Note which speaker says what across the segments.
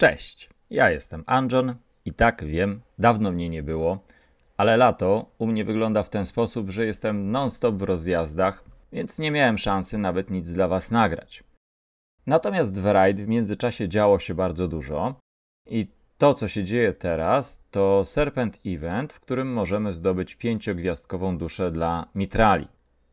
Speaker 1: Cześć, ja jestem Anjon i tak wiem, dawno mnie nie było, ale lato u mnie wygląda w ten sposób, że jestem non-stop w rozjazdach, więc nie miałem szansy nawet nic dla Was nagrać. Natomiast w Ride w międzyczasie działo się bardzo dużo i to, co się dzieje teraz, to Serpent Event, w którym możemy zdobyć pięciogwiazdkową duszę dla Mitrali.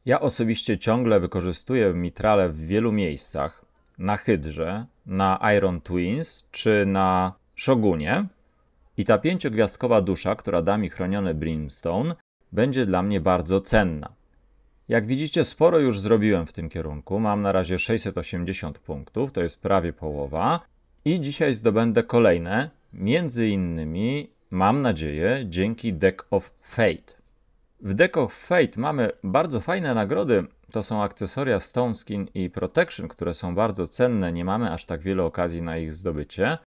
Speaker 1: Ja osobiście ciągle wykorzystuję Mitrale w wielu miejscach, na Hydrze, na Iron Twins czy na Shogunie. I ta pięciogwiazdkowa dusza, która da mi chroniony Brimstone, będzie dla mnie bardzo cenna. Jak widzicie, sporo już zrobiłem w tym kierunku. Mam na razie 680 punktów, to jest prawie połowa. I dzisiaj zdobędę kolejne, między innymi, mam nadzieję, dzięki Deck of Fate. W Deck of Fate mamy bardzo fajne nagrody, to są akcesoria Stone Skin i Protection, które są bardzo cenne, nie mamy aż tak wiele okazji na ich zdobycie.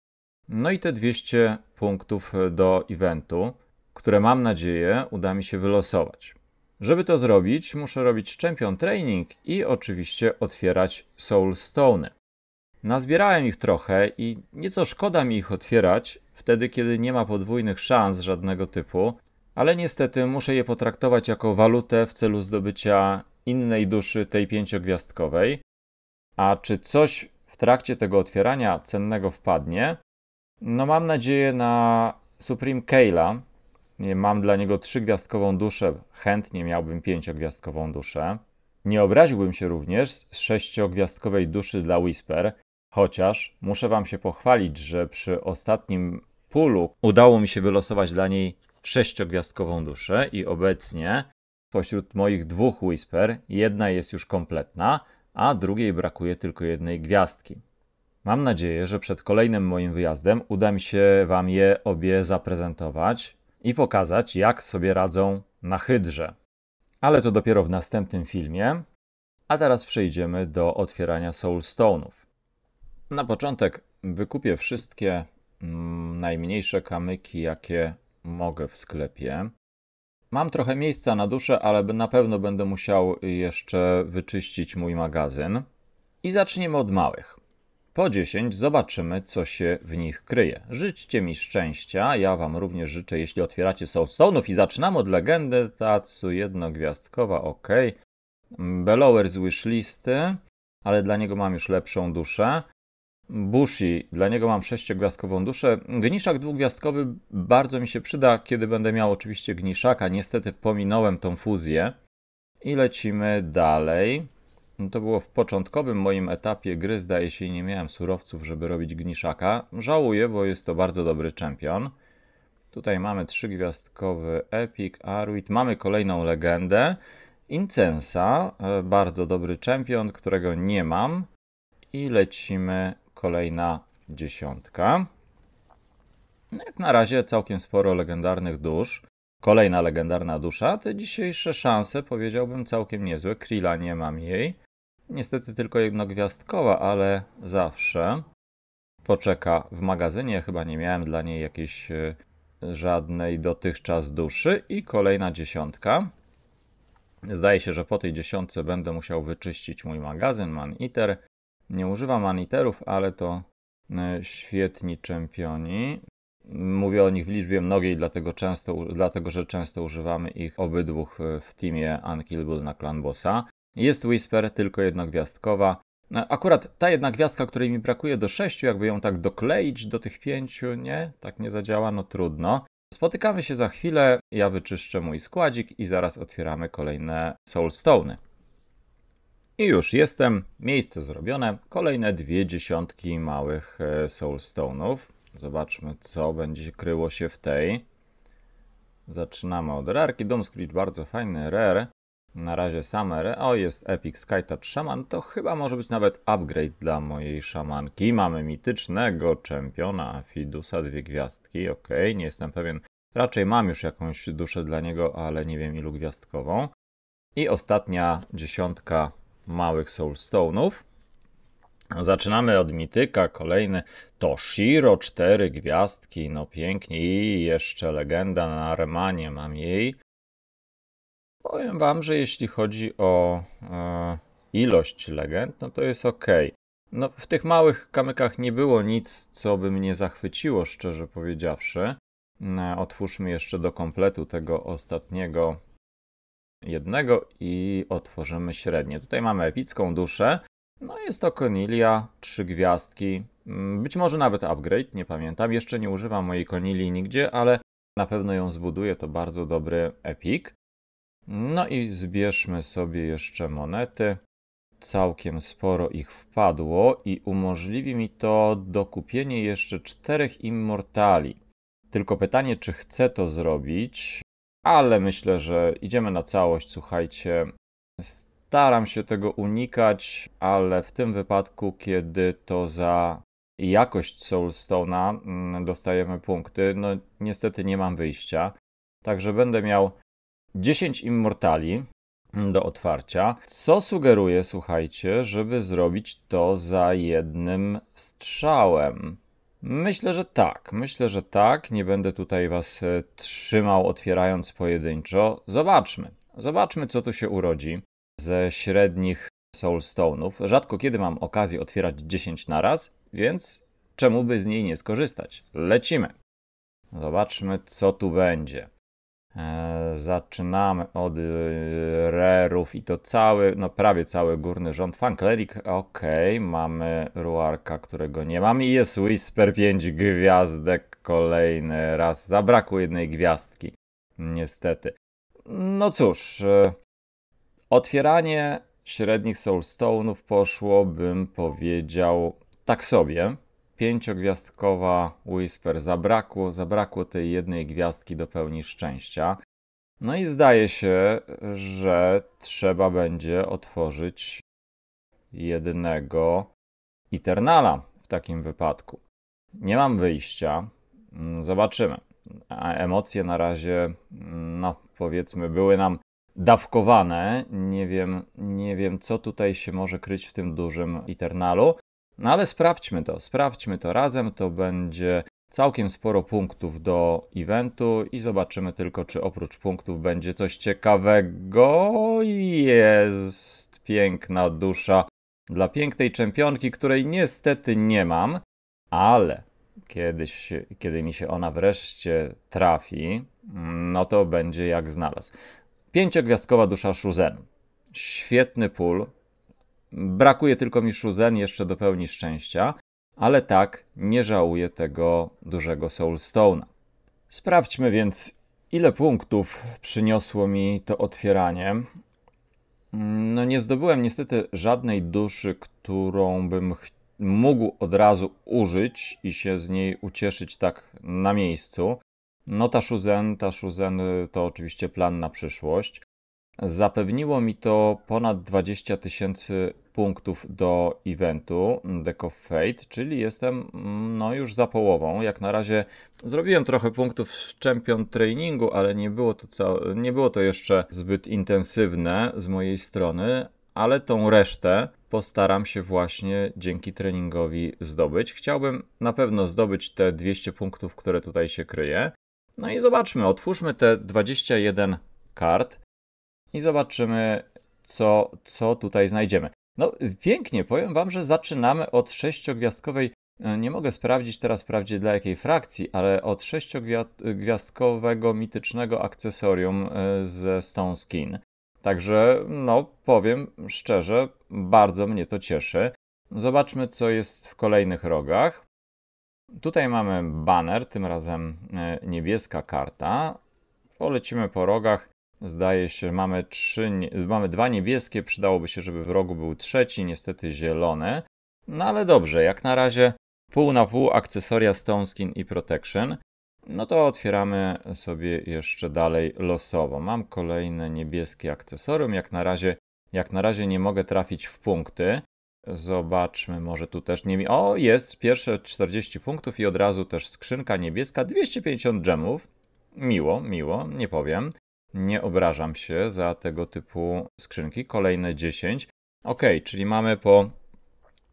Speaker 1: No i te 200 punktów do eventu, które mam nadzieję uda mi się wylosować. Żeby to zrobić, muszę robić Champion Training i oczywiście otwierać Soul Stone. Nazbierałem ich trochę i nieco szkoda mi ich otwierać, wtedy kiedy nie ma podwójnych szans żadnego typu, ale niestety muszę je potraktować jako walutę w celu zdobycia innej duszy, tej pięciogwiazdkowej. A czy coś w trakcie tego otwierania cennego wpadnie? No mam nadzieję na Supreme Kayla. Mam dla niego trzygwiazdkową duszę, chętnie miałbym pięciogwiazdkową duszę. Nie obraziłbym się również z sześciogwiazdkowej duszy dla Whisper, chociaż muszę Wam się pochwalić, że przy ostatnim pulu udało mi się wylosować dla niej sześciogwiazdkową duszę i obecnie spośród moich dwóch Whisper jedna jest już kompletna, a drugiej brakuje tylko jednej gwiazdki. Mam nadzieję, że przed kolejnym moim wyjazdem uda mi się Wam je obie zaprezentować i pokazać, jak sobie radzą na hydrze. Ale to dopiero w następnym filmie. A teraz przejdziemy do otwierania Soulstone'ów. Na początek wykupię wszystkie mm, najmniejsze kamyki, jakie mogę w sklepie. Mam trochę miejsca na duszę, ale na pewno będę musiał jeszcze wyczyścić mój magazyn. I zaczniemy od małych. Po 10 zobaczymy, co się w nich kryje. Życzcie mi szczęścia, ja wam również życzę, jeśli otwieracie Soulstone'ów i zaczynam od legendy Tatsu jednogwiazdkowa, ok. Belowers wishlisty, ale dla niego mam już lepszą duszę. Bushi, dla niego mam sześciogwiazdkową duszę. Gniszak dwugwiazdkowy bardzo mi się przyda, kiedy będę miał oczywiście gniszaka. Niestety pominąłem tą fuzję. I lecimy dalej. No to było w początkowym moim etapie gry, zdaje się, nie miałem surowców, żeby robić gniszaka. Żałuję, bo jest to bardzo dobry czempion. Tutaj mamy trzygwiazdkowy Epic, Arwit. Mamy kolejną legendę. Incensa, e, bardzo dobry czempion, którego nie mam. I lecimy kolejna dziesiątka. No jak na razie całkiem sporo legendarnych dusz. Kolejna legendarna dusza, te dzisiejsze szanse powiedziałbym całkiem niezłe. Krilla nie mam jej. Niestety tylko jednogwiazdkowa, ale zawsze poczeka w magazynie. Chyba nie miałem dla niej jakiejś e, żadnej dotychczas duszy. I kolejna dziesiątka. Zdaje się, że po tej dziesiątce będę musiał wyczyścić mój magazyn Man iter. Nie używam maniterów, ale to e, świetni czempioni. Mówię o nich w liczbie mnogiej, dlatego, często, dlatego że często używamy ich obydwóch e, w teamie Unkillable na klan bossa. Jest Whisper, tylko jedna gwiazdkowa. E, akurat ta jedna gwiazdka, której mi brakuje do sześciu, jakby ją tak dokleić do tych pięciu, nie? Tak nie zadziała, no trudno. Spotykamy się za chwilę, ja wyczyszczę mój składzik i zaraz otwieramy kolejne Soulstone'y. I już jestem, miejsce zrobione, kolejne dwie dziesiątki małych e, soulstone'ów. Zobaczmy, co będzie kryło się w tej. Zaczynamy od rarki. Doomscreech bardzo fajny, rare. Na razie same O, jest Epic Skytouch Shaman. To chyba może być nawet upgrade dla mojej szamanki. Mamy mitycznego czempiona Fidusa, dwie gwiazdki. Ok, nie jestem pewien. Raczej mam już jakąś duszę dla niego, ale nie wiem ilu gwiazdkową. I ostatnia dziesiątka małych Soulstone'ów. Zaczynamy od mityka, kolejny to Shiro, cztery gwiazdki, no pięknie i jeszcze legenda na Armanie mam jej. Powiem wam, że jeśli chodzi o e, ilość legend, no to jest ok. No, w tych małych kamykach nie było nic, co by mnie zachwyciło, szczerze powiedziawszy. E, otwórzmy jeszcze do kompletu tego ostatniego jednego i otworzymy średnie. Tutaj mamy epicką duszę. No jest to Konilia, trzy gwiazdki, mm, być może nawet upgrade, nie pamiętam. Jeszcze nie używam mojej Konilii nigdzie, ale na pewno ją zbuduję, to bardzo dobry epik. No i zbierzmy sobie jeszcze monety. Całkiem sporo ich wpadło i umożliwi mi to dokupienie jeszcze czterech immortali. Tylko pytanie, czy chcę to zrobić, ale myślę, że idziemy na całość, słuchajcie. Staram się tego unikać, ale w tym wypadku, kiedy to za jakość Soulstone'a mm, dostajemy punkty, no niestety nie mam wyjścia. Także będę miał 10 Immortali do otwarcia, co sugeruję, słuchajcie, żeby zrobić to za jednym strzałem. Myślę, że tak. Myślę, że tak. Nie będę tutaj was e, trzymał otwierając pojedynczo. Zobaczmy. Zobaczmy, co tu się urodzi ze średnich Soulstone'ów. Rzadko kiedy mam okazję otwierać 10 na raz, więc czemu by z niej nie skorzystać? Lecimy. Zobaczmy, co tu będzie. E, zaczynamy od e, rerów i to cały, no prawie cały górny rząd. Funklerik, ok, mamy Ruarka, którego nie mam i jest Whisper 5 gwiazdek kolejny raz. Zabrakło jednej gwiazdki, niestety. No cóż, e, otwieranie średnich soulstone'ów poszło, bym powiedział, tak sobie pięciogwiazdkowa Whisper. Zabrakło, zabrakło tej jednej gwiazdki do pełni szczęścia. No i zdaje się, że trzeba będzie otworzyć jednego Eternala w takim wypadku. Nie mam wyjścia. Mm, zobaczymy. A emocje na razie, mm, no powiedzmy, były nam dawkowane. Nie wiem, nie wiem, co tutaj się może kryć w tym dużym Eternalu. No ale sprawdźmy to, sprawdźmy to razem, to będzie całkiem sporo punktów do eventu i zobaczymy tylko, czy oprócz punktów będzie coś ciekawego. Jest piękna dusza dla pięknej czempionki, której niestety nie mam, ale kiedyś, kiedy mi się ona wreszcie trafi, no to będzie jak znalazł. Pięciogwiazdkowa dusza Shuzen. Świetny pól, Brakuje tylko mi Shuzen jeszcze do pełni szczęścia, ale tak, nie żałuję tego dużego Soulstone'a. Sprawdźmy więc, ile punktów przyniosło mi to otwieranie. No nie zdobyłem niestety żadnej duszy, którą bym mógł od razu użyć i się z niej ucieszyć tak na miejscu. No ta Shuzen, ta Shuzen y, to oczywiście plan na przyszłość. Zapewniło mi to ponad 20 tysięcy punktów do eventu Deck of Fate, czyli jestem no już za połową. Jak na razie zrobiłem trochę punktów w Champion Trainingu, ale nie było to, nie było to jeszcze zbyt intensywne z mojej strony, ale tą resztę postaram się właśnie dzięki treningowi zdobyć. Chciałbym na pewno zdobyć te 200 punktów, które tutaj się kryje. No i zobaczmy, otwórzmy te 21 kart i zobaczymy, co, co tutaj znajdziemy. No pięknie, powiem Wam, że zaczynamy od sześciogwiazdkowej, e, nie mogę sprawdzić teraz wprawdzie dla jakiej frakcji, ale od sześciogwiazdkowego mitycznego akcesorium e, ze Stone Skin. Także, no powiem szczerze, bardzo mnie to cieszy. Zobaczmy, co jest w kolejnych rogach. Tutaj mamy banner, tym razem e, niebieska karta. Polecimy po rogach. Zdaje się, mamy, trzy, mamy dwa niebieskie, przydałoby się, żeby w rogu był trzeci, niestety zielone. No ale dobrze, jak na razie pół na pół akcesoria Stone Skin i Protection. No to otwieramy sobie jeszcze dalej losowo. Mam kolejne niebieskie akcesorium, jak na razie, jak na razie nie mogę trafić w punkty. Zobaczmy, może tu też nie mi. O, jest pierwsze 40 punktów i od razu też skrzynka niebieska, 250 dżemów. Miło, miło, nie powiem nie obrażam się za tego typu skrzynki. Kolejne 10. Ok, czyli mamy po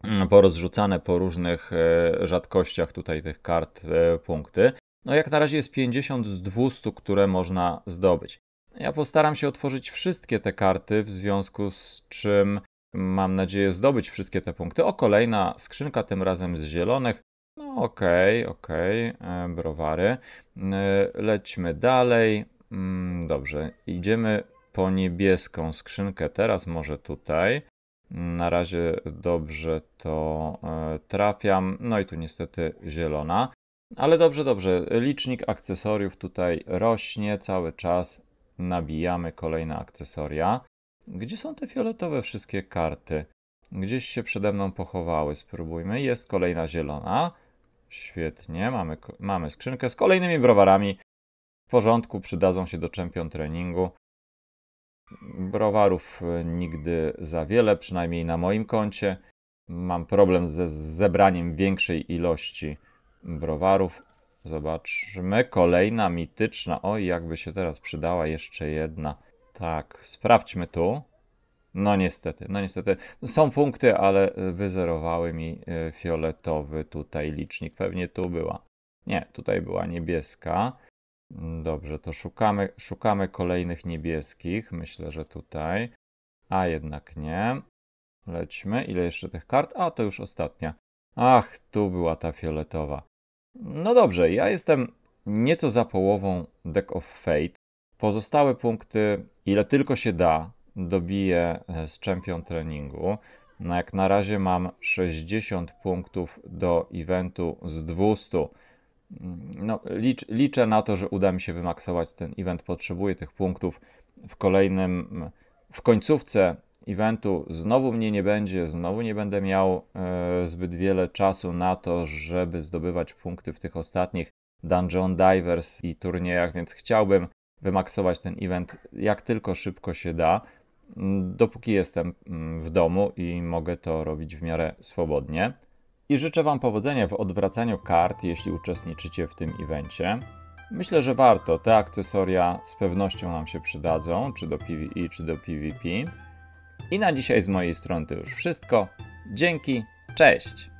Speaker 1: mm, porozrzucane po różnych e, rzadkościach tutaj tych kart e, punkty. No jak na razie jest 50 z 200, które można zdobyć. Ja postaram się otworzyć wszystkie te karty, w związku z czym mam nadzieję zdobyć wszystkie te punkty. O, kolejna skrzynka, tym razem z zielonych. No okej, okay, okej, okay. E, browary. Lećmy dalej. Mm, dobrze, idziemy po niebieską skrzynkę teraz, może tutaj. Na razie dobrze to e, trafiam. No i tu niestety zielona. Ale dobrze, dobrze. Licznik akcesoriów tutaj rośnie cały czas. Nabijamy kolejne akcesoria. Gdzie są te fioletowe wszystkie karty? Gdzieś się przede mną pochowały. Spróbujmy. Jest kolejna zielona. Świetnie, mamy, mamy skrzynkę z kolejnymi browarami porządku, przydadzą się do czempion treningu. Browarów e, nigdy za wiele, przynajmniej na moim koncie. Mam problem ze zebraniem większej ilości browarów. Zobaczmy. Kolejna mityczna. Oj, jakby się teraz przydała jeszcze jedna. Tak, sprawdźmy tu. No niestety, no niestety. Są punkty, ale wyzerowały mi e, fioletowy tutaj licznik. Pewnie tu była. Nie, tutaj była niebieska. Dobrze, to szukamy, szukamy kolejnych niebieskich. Myślę, że tutaj. A jednak nie. Lećmy. Ile jeszcze tych kart? A, to już ostatnia. Ach, tu była ta fioletowa. No dobrze, ja jestem nieco za połową Deck of Fate. Pozostałe punkty, ile tylko się da, dobiję e, z Champion Treningu. No jak na razie mam 60 punktów do eventu z 200. Mm, no, licz, liczę na to, że uda mi się wymaksować ten event. Potrzebuję tych punktów w kolejnym, w końcówce eventu. Znowu mnie nie będzie, znowu nie będę miał e, zbyt wiele czasu na to, żeby zdobywać punkty w tych ostatnich Dungeon Divers i turniejach, więc chciałbym wymaksować ten event jak tylko szybko się da, mm, dopóki jestem mm, w domu i mogę to robić w miarę swobodnie i życzę Wam powodzenia w odwracaniu kart, jeśli uczestniczycie w tym evencie. Myślę, że warto. Te akcesoria z pewnością nam się przydadzą, czy do PvE, czy do PvP. I na dzisiaj z mojej strony to już wszystko. Dzięki, cześć!